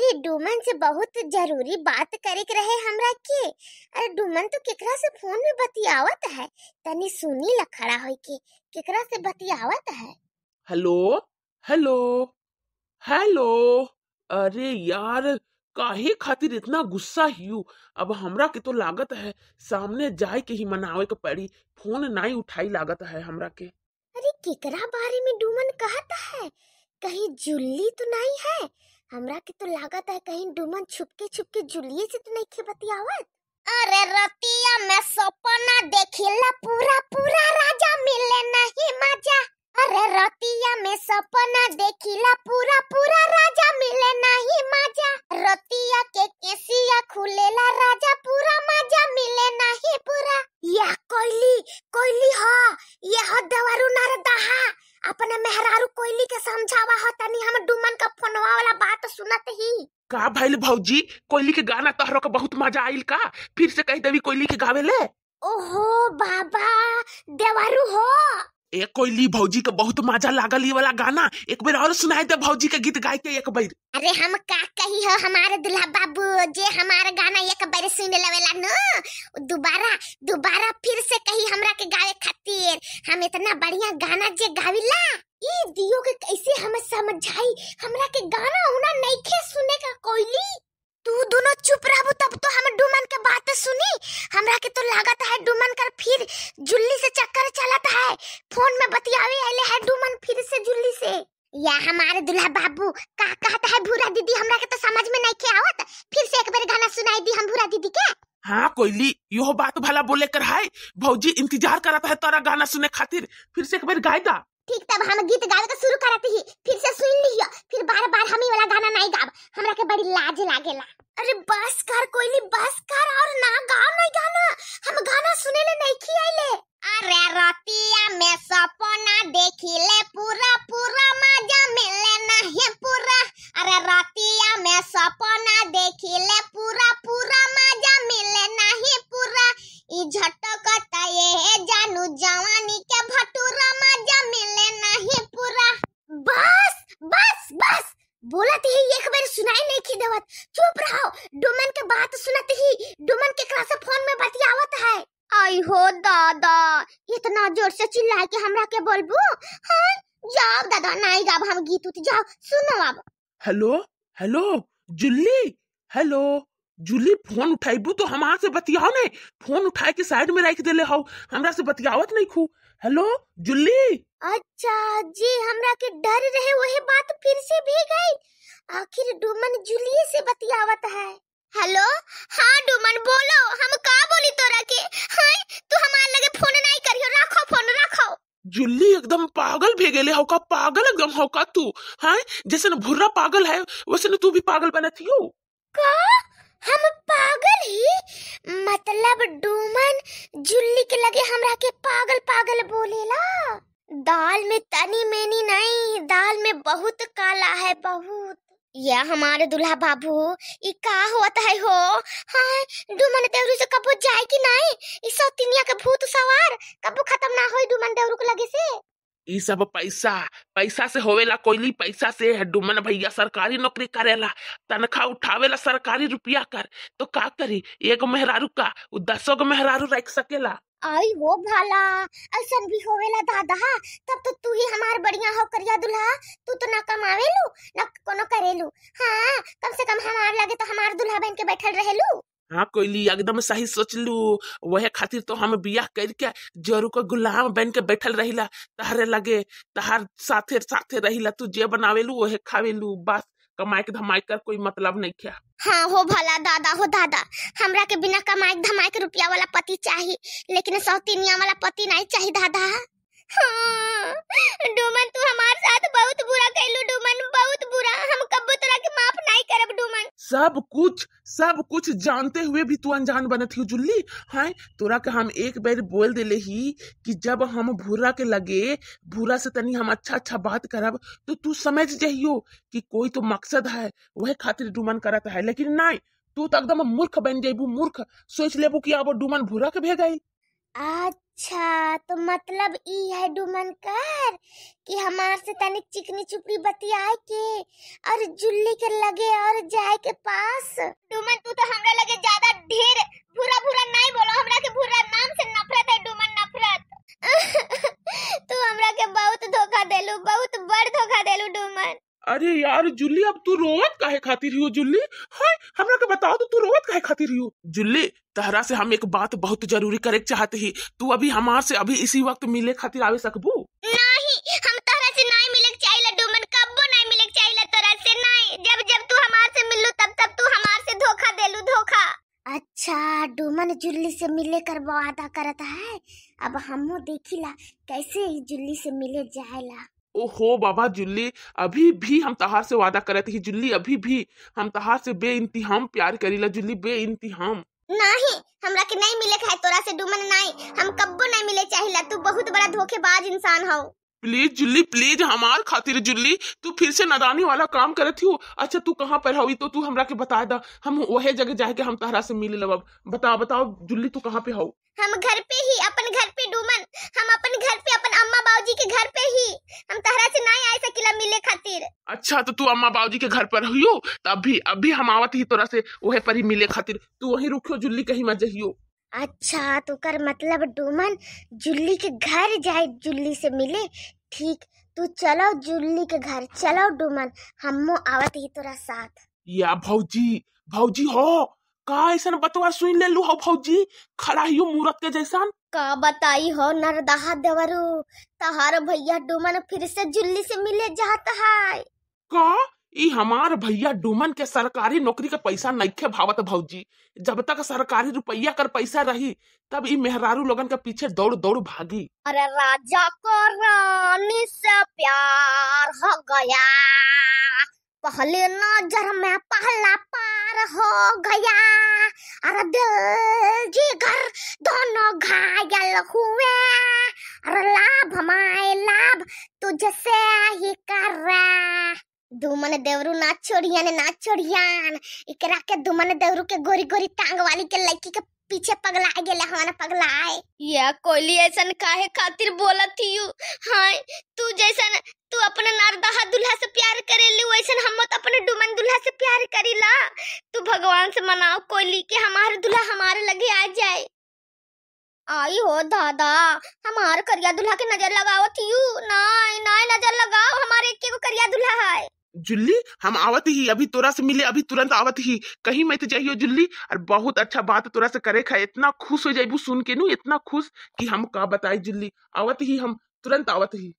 अरे डुमन से बहुत जरूरी बात करे के रहे हमरा के अरे डुमन तो केकरा से फोन में बतियावत है तनी सुनी ल खड़ा होई के केकरा से बतियावत है हेलो हेलो हेलो अरे यार काहे खातिर इतना गुस्सा हियू अब हमरा के तो लागत है सामने जाए के ही मनावे के पड़ी फोन नहीं उठाई लागत है हमरा के अरे केकरा बारे में डूमन कहता है कहीं जुल्ली तो नहीं है हमरा के तो लागत है कहीं डुमन छुपके छुपके जुलिए से तो नहीं खेबती आवत अरे रतिया मैं सपना देखिला पूरा पूरा राजा मिले नहीं मजा अरे रतिया मैं सपना देखिला पूरा पूरा राजा मिले तो सुनत ही का भाई भौजी कोयली के गाना तहरो के बहुत मजा आइल का फिर से कह देवी कोयली के गावे ले ओहो बाबा देवारू हो ए कोयली भौजी के बहुत मजा लागल ई वाला गाना एक बार और सुनाए दे भौजी के गीत गाए के एक बार अरे हम का कही हो हमारे दुल्हा बाबू जे हमारा गाना एक बार सुन लेवेला न दोबारा दोबारा फिर से कही हमरा के गावे खातिर हम इतना बढ़िया गाना जे गाविला ई दियो के कैसे हम समझाई हमरा के गाना कहता है भूरा दीदी हमरा के तो समझ में नहीं के आवत फिर से एक बार गाना सुनाई दी हम भूरा दीदी के हाँ कोयली यो बात भला बोले कर है भौजी इंतजार कराता है तोरा गाना सुने खातिर फिर से एक बार गाय दा ठीक तब हम गीत गावे का शुरू करते ही फिर से सुन लियो फिर बार बार हम ही वाला गाना नहीं गाब हमरा के बड़ी लाज लागेला अरे बस कर कोयली बस सुनाते ही एक बार सुनाई नहीं की देवत चुप रहो डोमन के बात सुनते ही डोमन के क्लास फोन में बतियावत है आई हो दादा इतना जोर से चिल्ला के हमरा के बोलबू हां जाओ दादा नहीं गाब हम गीत उत जाओ सुनो अब hello hello Julie hello Julie phone उठाइबू तो हम से बतियाओ ने फोन उठाए के साइड में रख देले हो हमरा से बतियावत नहीं खू हेलो जुल्ली अच्छा जी हमरा के डर रहे वही बात फिर से भी गई आखिर डुमन जुलिए से बतियावत है हेलो हाँ डुमन बोलो हम का बोली तोरा के हाय तू हमार लगे फोन नहीं करियो रखो फोन रखो जुल्ली एकदम पागल भे गेले हो का पागल एकदम हो का तू हाय जैसे न भुर्रा पागल है वैसे न तू भी पागल बनत हियो का हम पागल ही मतलब डुमन जुल्ली के लगे हमरा के पागल पागल बोलेला दाल में तनी मेनी नहीं दाल में बहुत काला है बहुत ये हमारे दुल्हा बाबू ई का होता है हो हाय डुमन देवरू से कबू जाए कि नहीं ई सतिनिया के भूत सवार कबू खत्म ना होई डुमन देवरू के लगे से ई सब पैसा पैसा से होवेला कोयली पैसा से डुमन भैया सरकारी नौकरी करेला तनखा उठावेला सरकारी रुपया कर तो का करी एक मेहरारू का दसों दसो मेहरारू रख सकेला आई हो भाला ऐसा भी होवेला दादा तब तो तू ही हमार बढ़िया हो करिया दुल्हा तू तो ना कमावेलू ना कोनो करेलू हाँ कम से कम हमार लगे तो हमार दुल्हा बन के बैठल रहेलू हाँ कोयली एकदम सही सोच लू वह खातिर तो हम बिया करके जरू को गुलाम बन के बैठल रहिला तहरे लगे तहार साथे साथे रहिला तू जे बनावेलू वह खावेलू बस कमाई के धमाई कर कोई मतलब नहीं क्या हाँ हो भला दादा हो दादा हमरा के बिना कमाई के धमाई के रुपया वाला पति चाहिए लेकिन सौतीनिया वाला पति नहीं चाहिए दादा हाँ डुमन तू हमारे साथ बहुत बुरा कहलू डूमन सब कुछ सब कुछ जानते हुए भी तू अनजान बनत ही जुल्ली हाँ तोरा के हम एक बार बोल दिले ही कि जब हम भूरा के लगे भूरा से तनी हम अच्छा अच्छा बात करब तो तू समझ जइयो कि कोई तो मकसद है वह खातिर डुमन करत है लेकिन ना तू तो एकदम मूर्ख बन जेबू मूर्ख सोच लेबू कि अब डुमन भूरा के भेज गई अच्छा तो मतलब ई है डुमन कर कि हमार से तनिक चिकनी चुपड़ी बतियाए के और जुल्ली के लगे और जाए के पास डुमन तू तो हमरा लगे ज्यादा ढेर भूरा भूरा नहीं बोलो हमरा के भूरा नाम से नफरत है डुमन नफरत तू हमरा के बहुत धोखा देलू बहुत बड़ धोखा देलू डुमन अरे यार जुल्ली अब तू रोवत काहे खातिर हो जुल्ली हाय हमरा के बताओ तो तू रोवत काहे खातिर हो जुल्ली तहरा से हम एक बात बहुत जरूरी करे चाहते ही तू अभी हमार से अभी इसी वक्त मिले खातिर आवे सकबू नहीं हम तहरा से नहीं मिले चाहिला डुमन कबो नहीं मिले चाहिला तोरा से नहीं जब जब तू हमार से मिलू तब तब तू हमार से धोखा देलू धोखा अच्छा डूमन जुल्ली से मिले कर वादा करता है अब हमो देखिला कैसे जुल्ली से मिले जाएला ओहो बाबा जुल्ली अभी भी हम तहार से वादा करत थे जुल्ली अभी भी हम तहार से बे इंतहाम प्यार करीला जुल्ली बे इंतहाम नहीं हमरा के नहीं मिले खाए तोरा से डुमन नहीं हम कब्बो नहीं मिले चाहिला तू बहुत बड़ा धोखेबाज इंसान हो प्लीज जुल्ली प्लीज हमार खातिर जुल्ली तू फिर से नदानी वाला काम करे थी अच्छा तू कहाँ पर हवी तो तू हमरा के बता दा हम वह जगह जाए के हम तहरा से मिले लब बताओ बताओ जुल्ली तू कहाँ पे हो हम घर पे ही अपन घर पे डूमन हम अपन घर पे अपन अम्मा बाबूजी के घर पे ही हम तहरा से नहीं आए सकीला मिले खातिर अच्छा तो तू अम्मा बाबूजी के घर पर हुई तब भी अब भी हम आवत ही तोरा से वह पर ही मिले खातिर तू वही रुकियो जुल्ली कहीं मत जहियो अच्छा तो कर मतलब डोमन जुल्ली के घर जाए जुल्ली से मिले ठीक तू तो चलो जुल्ली के घर चलो डोमन हमो आवत ही तोरा साथ या भौजी भौजी हो का ऐसा बतवा सुन ले लू हो भौजी खड़ा ही मूरत के जैसा का बताई हो नरदाहा देवरू तहार भैया डोमन फिर से जुल्ली से मिले जाता है का ई हमार भैया डुमन के सरकारी नौकरी के पैसा नइखे भावत भौजी जब तक सरकारी रुपया कर पैसा रही तब इ मेहरारू लोगन के पीछे दौड़ दौड़ भागी अरे राजा को रानी से प्यार हो गया पहले नजर में पहला पार हो गया अरे दिल जिगर दोनों घायल हुए अरे लाभ हमारे लाभ तुझसे ही दुमन देवरू ना छोड़िया ने ना छोड़िया इकरा के दुमन देवरू के गोरी गोरी टांग वाली के लड़की के पीछे पगला गेले हमारा पगला आए या कोहली ऐसा काहे खातिर बोला थी यू हाय तू जैसा तू अपना नारदाहा दुल्हा से प्यार करेली वैसा हम तो अपने डुमन दुल्हा से प्यार करीला तू भगवान से मनाओ कोहली के हमारे दुल्हा हमारे लगे आ जाए आई हो दादा हमारे करिया दुल्हा के नजर लगाओ थी यू ना ना नजर लगाओ जुल्ली हम आवत ही अभी तोरा से मिले अभी तुरंत आवत ही कहीं मत जाइयो जुल्ली और बहुत अच्छा बात तोरा से करे खा इतना खुश हो जाइबू सुन के नु इतना खुश कि हम का बताए जुल्ली आवत ही हम तुरंत आवत ही